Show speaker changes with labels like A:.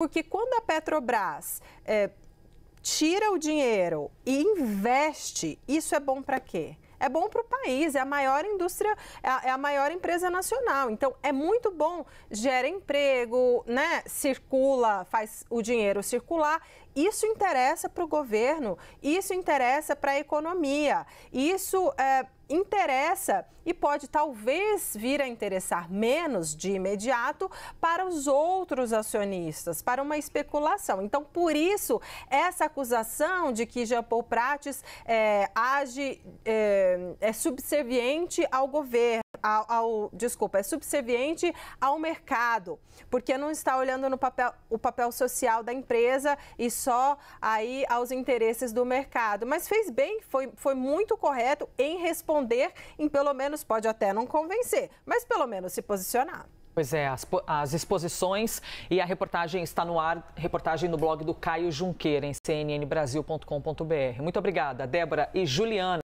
A: Porque quando a Petrobras é, tira o dinheiro e investe, isso é bom para quê? É bom para o país, é a maior indústria, é, é a maior empresa nacional. Então, é muito bom, gera emprego, né? circula, faz o dinheiro circular. Isso interessa para o governo, isso interessa para a economia, isso é, interessa e pode talvez vir a interessar menos de imediato para os outros acionistas, para uma especulação. Então, por isso, essa acusação de que Jean Paul Prates é, age, é, é subserviente ao governo ao, ao, desculpa, é subserviente ao mercado, porque não está olhando no papel, o papel social da empresa e só aí aos interesses do mercado. Mas fez bem, foi, foi muito correto em responder, em pelo menos pode até não convencer, mas pelo menos se posicionar.
B: Pois é, as, as, exposições e a reportagem está no ar, reportagem no blog do Caio Junqueira, em cnnbrasil.com.br. Muito obrigada, Débora e Juliana.